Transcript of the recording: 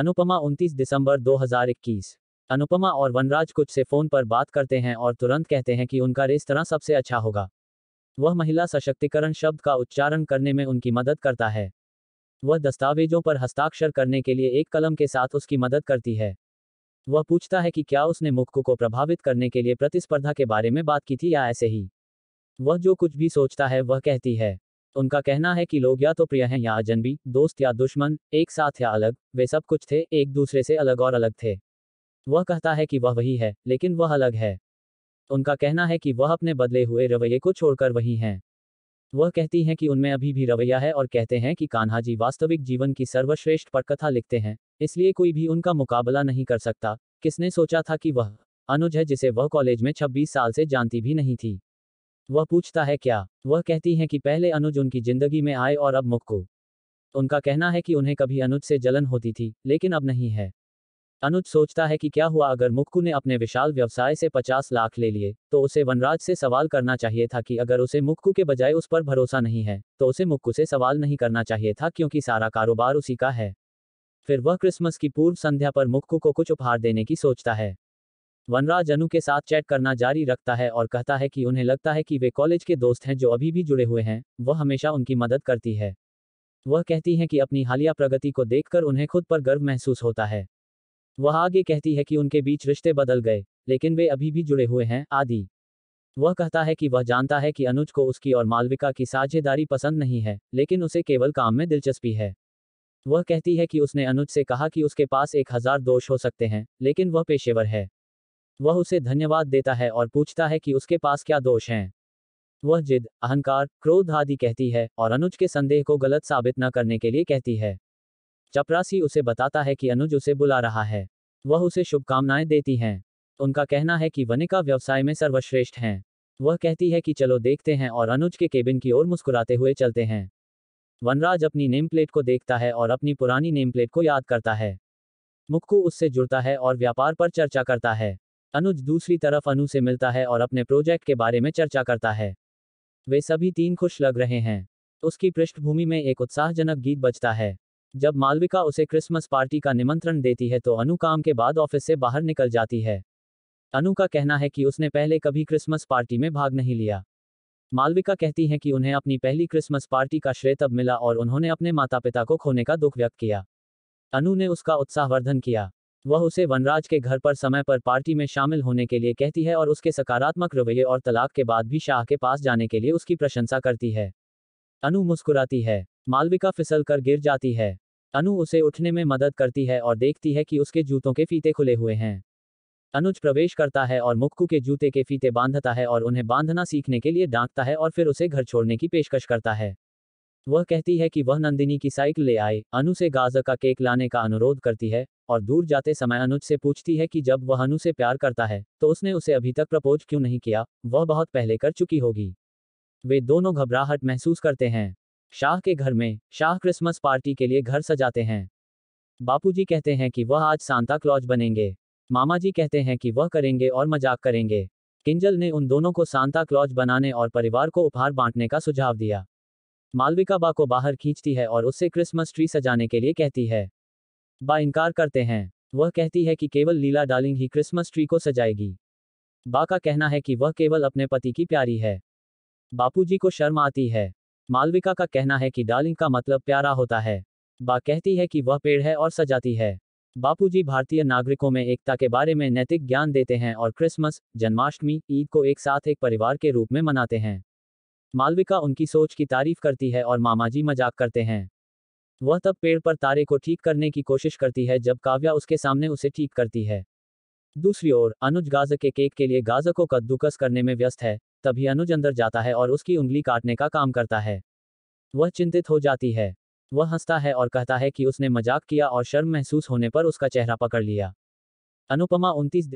अनुपमा 29 दिसंबर 2021 अनुपमा और वनराज कुछ से फोन पर बात करते हैं और तुरंत कहते हैं कि उनका तरह सबसे अच्छा होगा वह महिला सशक्तिकरण शब्द का उच्चारण करने में उनकी मदद करता है वह दस्तावेजों पर हस्ताक्षर करने के लिए एक कलम के साथ उसकी मदद करती है वह पूछता है कि क्या उसने मुक्कु को प्रभावित करने के लिए प्रतिस्पर्धा के बारे में बात की थी या ऐसे ही वह जो कुछ भी सोचता है वह कहती है तो उनका कहना है कि लोग या तो प्रिय हैं या अजनबी दोस्त या दुश्मन एक साथ या अलग वे सब कुछ थे एक दूसरे से अलग और अलग थे वह कहता है कि वह वही है लेकिन वह अलग है तो उनका कहना है कि वह अपने बदले हुए रवैये को छोड़कर वही हैं वह कहती हैं कि उनमें अभी भी रवैया है और कहते हैं कि कान्हा जी वास्तविक जीवन की सर्वश्रेष्ठ पटकथा लिखते हैं इसलिए कोई भी उनका मुकाबला नहीं कर सकता किसने सोचा था कि वह अनुज है जिसे वह कॉलेज में 26 साल से जानती भी नहीं थी वह पूछता है क्या वह कहती है कि पहले अनुज उनकी जिंदगी में आए और अब मुक्कू उनका कहना है कि उन्हें कभी अनुज से जलन होती थी लेकिन अब नहीं है अनुज सोचता है कि क्या हुआ अगर मुक्कू ने अपने विशाल व्यवसाय से पचास लाख ले लिए तो उसे वनराज से सवाल करना चाहिए था कि अगर उसे मुक्कू के बजाय उस पर भरोसा नहीं है तो उसे मुक्कू से सवाल नहीं करना चाहिए था क्योंकि सारा कारोबार उसी का है फिर वह क्रिसमस की पूर्व संध्या पर मुक्कू को कुछ उपहार देने की सोचता है वनराज अनु के साथ चैट करना जारी रखता है और कहता है कि उन्हें लगता है कि वे कॉलेज के दोस्त हैं जो अभी भी जुड़े हुए हैं वह हमेशा उनकी मदद करती है वह कहती है कि अपनी हालिया प्रगति को देखकर उन्हें खुद पर गर्व महसूस होता है वह आगे कहती है कि उनके बीच रिश्ते बदल गए लेकिन वे अभी भी जुड़े हुए हैं आदि वह कहता है कि वह जानता है कि अनुज को उसकी और मालविका की साझेदारी पसंद नहीं है लेकिन उसे केवल काम में दिलचस्पी है वह कहती है कि उसने अनुज से कहा कि उसके पास एक हजार दोष हो सकते हैं लेकिन वह पेशेवर है वह उसे धन्यवाद देता है और पूछता है कि उसके पास क्या दोष हैं वह जिद अहंकार क्रोध आदि कहती है और अनुज के संदेह को गलत साबित न करने के लिए कहती है चपरासी उसे बताता है कि अनुज उसे बुला रहा है वह उसे शुभकामनाएं देती हैं उनका कहना है कि वनिका व्यवसाय में सर्वश्रेष्ठ हैं वह कहती है कि चलो देखते हैं और अनुज के केबिन की ओर मुस्कुराते हुए चलते हैं वनराज अपनी नेम प्लेट को देखता है और अपनी पुरानी नेम प्लेट को याद करता है मुक्कू उससे जुड़ता है और व्यापार पर चर्चा करता है अनुज दूसरी तरफ अनु से मिलता है और अपने प्रोजेक्ट के बारे में चर्चा करता है वे सभी तीन खुश लग रहे हैं उसकी पृष्ठभूमि में एक उत्साहजनक गीत बजता है जब मालविका उसे क्रिसमस पार्टी का निमंत्रण देती है तो अनु काम के बाद ऑफिस से बाहर निकल जाती है अनु का कहना है कि उसने पहले कभी क्रिसमस पार्टी में भाग नहीं लिया मालविका कहती है कि उन्हें अपनी पहली क्रिसमस पार्टी का श्रेय तब मिला और उन्होंने अपने माता पिता को खोने का दुख व्यक्त किया अनु ने उसका उत्साहवर्धन किया वह उसे वनराज के घर पर समय पर पार्टी में शामिल होने के लिए कहती है और उसके सकारात्मक रवैये और तलाक के बाद भी शाह के पास जाने के लिए उसकी प्रशंसा करती है अनु मुस्कुराती है मालविका फिसल कर गिर जाती है अनु उसे उठने में मदद करती है और देखती है कि उसके जूतों के फीते खुले हुए हैं अनुज प्रवेश करता है और मुक्कू के जूते के फीते बांधता है और उन्हें बांधना सीखने के लिए डांटता है और फिर उसे घर छोड़ने की पेशकश करता है वह कहती है कि वह नंदिनी की साइकिल ले आए अनु से गाजर का केक लाने का अनुरोध करती है और दूर जाते समय अनुज से पूछती है कि जब वह अनु से प्यार करता है तो उसने उसे अभी तक प्रपोज क्यों नहीं किया वह बहुत पहले कर चुकी होगी वे दोनों घबराहट महसूस करते हैं शाह के घर में शाह क्रिसमस पार्टी के लिए घर सजाते हैं बापूजी कहते हैं कि वह आज सांता क्लॉज बनेंगे मामा जी कहते हैं कि वह करेंगे और मजाक करेंगे किंजल ने उन दोनों को सांता क्लॉज बनाने और परिवार को उपहार बांटने का सुझाव दिया मालविका बा को बाहर खींचती है और उससे क्रिसमस ट्री सजाने के लिए कहती है बा इनकार करते हैं वह कहती है कि केवल लीला डालिंग ही क्रिसमस ट्री को सजाएगी बा का कहना है कि वह केवल अपने पति की प्यारी है बापूजी को शर्म आती है मालविका का कहना है कि डालिंग का मतलब प्यारा होता है बा कहती है कि वह पेड़ है और सजाती है बापूजी भारतीय नागरिकों में एकता के बारे में नैतिक ज्ञान देते हैं और क्रिसमस जन्माष्टमी ईद को एक साथ एक परिवार के रूप में मनाते हैं मालविका उनकी सोच की तारीफ करती है और मामाजी मजाक करते हैं वह तब पेड़ पर तारे को ठीक करने की कोशिश करती है जब काव्या उसके सामने उसे ठीक करती है दूसरी ओर अनुज गाजा के केक के लिए गाजा को कद्दूकस करने में व्यस्त है तभी अनुज अंदर जाता है और उसकी उंगली काटने का काम करता है वह चिंतित हो जाती है वह हंसता है और कहता है कि उसने मजाक किया और शर्म महसूस होने पर उसका चेहरा पकड़ लिया अनुपमा उनतीस